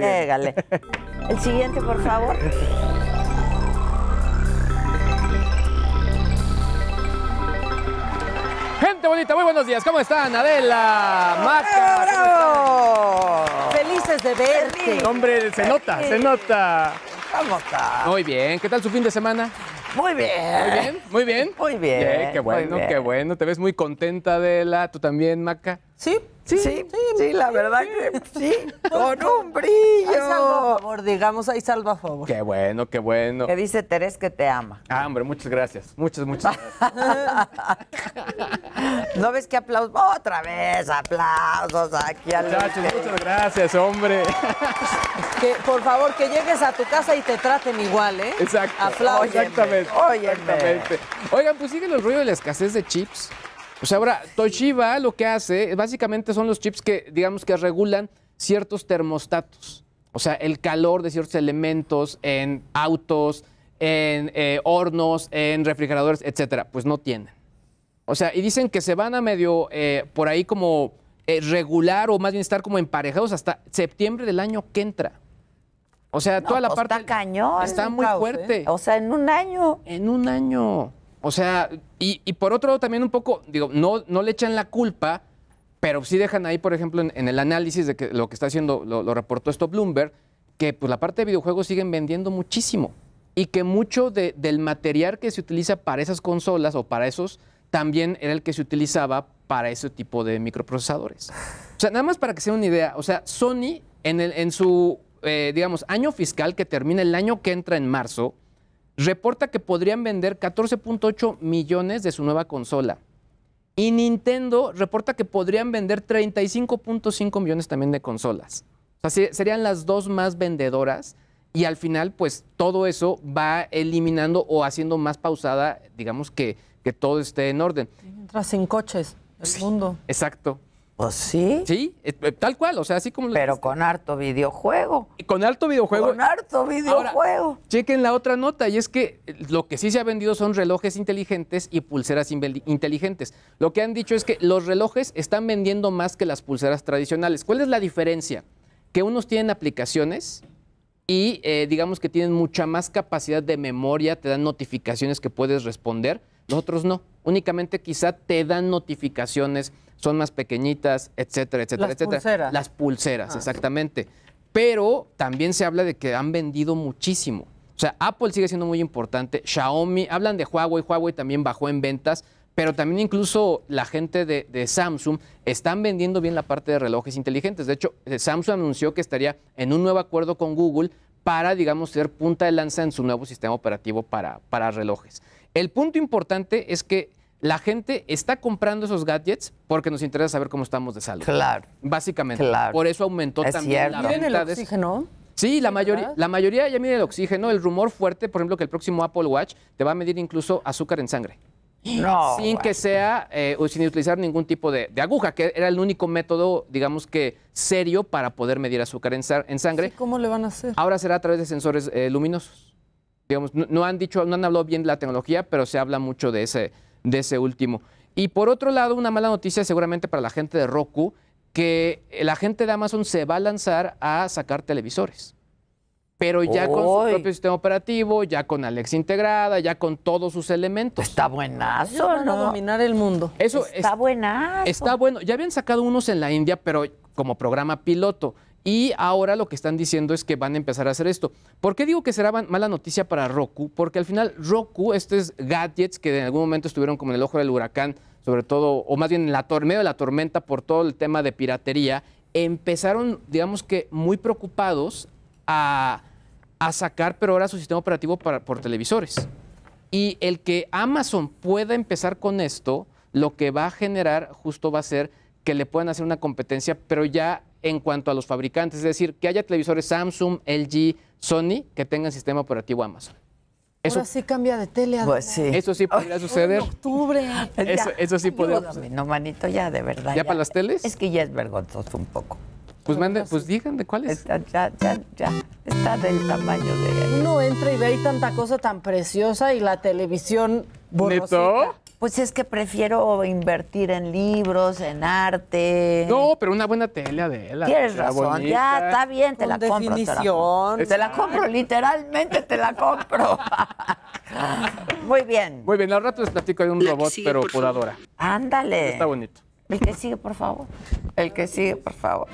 Pégale. El siguiente, por favor. Gente bonita, muy buenos días. ¿Cómo están? Adela, Maca. ¡Bravo! Felices de verte. Hombre, se nota, se nota. ¿Cómo está? Muy bien. ¿Qué tal su fin de semana? Muy bien. Muy bien, muy bien. Muy bien. qué bueno, qué bueno. Te ves muy contenta, de la ¿Tú también, Maca? Sí, sí, sí, sí la verdad que sí. Con un brillo. Por favor, digamos, ahí salva a favor. Qué bueno, qué bueno. Que dice Terés que te ama. Ah, hombre, muchas gracias. Muchas, muchas gracias. ¿No ves que aplauso? Otra vez, aplausos aquí al. Muchachos, muchas gracias, hombre. por favor, que llegues a tu casa y te traten igual, ¿eh? Exacto. Aplausos. Exactamente. Oigan, pues sigue el ruido de la escasez de chips. O sea, ahora, Toshiba lo que hace, básicamente son los chips que, digamos, que regulan ciertos termostatos. O sea, el calor de ciertos elementos en autos, en eh, hornos, en refrigeradores, etcétera, pues no tienen. O sea, y dicen que se van a medio eh, por ahí como eh, regular o más bien estar como emparejados hasta septiembre del año que entra. O sea, toda la pues parte. Está cañón. Está muy fuerte. O sea, en un año. En un año. O sea, y, por otro lado también un poco, digo, no, no le echan la culpa pero sí dejan ahí, por ejemplo, en, el análisis de que lo que está haciendo, lo, reportó esto Bloomberg, que pues la parte de videojuegos siguen vendiendo muchísimo y que mucho del material que se utiliza para esas consolas o para esos también era el que se utilizaba para ese tipo de microprocesadores. O sea, nada más para que sea una idea, o sea, Sony en, el, su, eh, digamos, año fiscal que termina el año que entra en marzo, reporta que podrían vender 14.8 millones de su nueva consola. Y Nintendo reporta que podrían vender 35.5 millones también de consolas. O sea, serían las dos más vendedoras. Y al final, pues todo eso va eliminando o haciendo más pausada, digamos, que, que todo esté en orden. Entras en coches, el mundo. Exacto. Pues sí. Sí, eh, eh, tal cual, o sea, así como... Pero con harto videojuego. Con harto videojuego. Con harto videojuego. chequen la otra nota, y es que eh, lo que sí se ha vendido son relojes inteligentes y pulseras inteligentes. Lo que han dicho es que los relojes están vendiendo más que las pulseras tradicionales. ¿Cuál es la diferencia? Que unos tienen aplicaciones y digamos que tienen mucha más capacidad de memoria, te dan notificaciones que puedes responder. Los otros no, únicamente quizá te dan notificaciones son más pequeñitas, etcétera, etcétera, etcétera. Las Pulseras. Las pulseras, ah. exactamente. Pero también se habla de que han vendido muchísimo. O sea, Apple sigue siendo muy importante, Xiaomi, hablan de Huawei, Huawei también bajó en ventas, pero también incluso la gente de, Samsung están vendiendo bien la parte de relojes inteligentes. De hecho, eh, Samsung anunció que estaría en un nuevo acuerdo con Google para, digamos, ser punta de lanza en su nuevo sistema operativo para, para relojes. El punto importante es que la gente está comprando esos gadgets porque nos interesa saber cómo estamos de salud. Claro. Básicamente. Claro. Por eso aumentó también cierto. la ¿Mide el oxígeno? Sí, la, mayoría, la mayoría ya mide el oxígeno. El rumor fuerte, por ejemplo, que el próximo Apple Watch te va a medir incluso azúcar en sangre. No. Sin que sea, eh, sin utilizar ningún tipo de, aguja, que era el único método, digamos que serio para poder medir azúcar en, sangre. ¿Cómo le van a hacer? Ahora será a través de sensores eh, luminosos. Digamos, no, han dicho, no han hablado bien de la tecnología, pero se habla mucho de ese, de ese último. Y por otro lado, una mala noticia seguramente para la gente de Roku, que la gente de Amazon se va a lanzar a sacar televisores. Pero ya con su propio sistema operativo, ya con Alexa integrada, ya con todos sus elementos. Está buenazo, ¿no? A dominar el mundo. está buenazo. Está bueno. Ya habían sacado unos en la India, pero como programa piloto. Y ahora lo que están diciendo es que van a empezar a hacer esto. ¿Por qué digo que será mala noticia para Roku? Porque al final Roku, estos gadgets que en algún momento estuvieron como en el ojo del huracán, sobre todo, o más bien en la medio de la tormenta por todo el tema de piratería, empezaron, digamos que, muy preocupados a, sacar, pero ahora su sistema operativo para, por televisores. Y el que Amazon pueda empezar con esto, lo que va a generar justo va a ser que le puedan hacer una competencia, pero ya en cuanto a los fabricantes, es decir, que haya televisores Samsung, LG, Sony que tengan sistema operativo Amazon. Eso, sí cambia de tele. Pues sí. Eso sí podría suceder. octubre. Eso, sí podría suceder. No, manito, ya de verdad. ¿Ya, para las teles? Es que ya es vergonzoso un poco. Pues mande, pues de cuál es. ya, ya, ya. Está del tamaño de... Uno entra y ve ahí tanta cosa tan preciosa y la televisión borrosita. ¿Neto? Pues es que prefiero invertir en libros, en arte. No, pero una buena tele, Adela. Tienes razón, ya está bien, te la compro. Definición. Te la, compro, literalmente te la compro. Muy bien. Muy bien, al rato les platico de un robot, pero curadora. Ándale. Está bonito. El que sigue, por favor. El que sigue, por favor.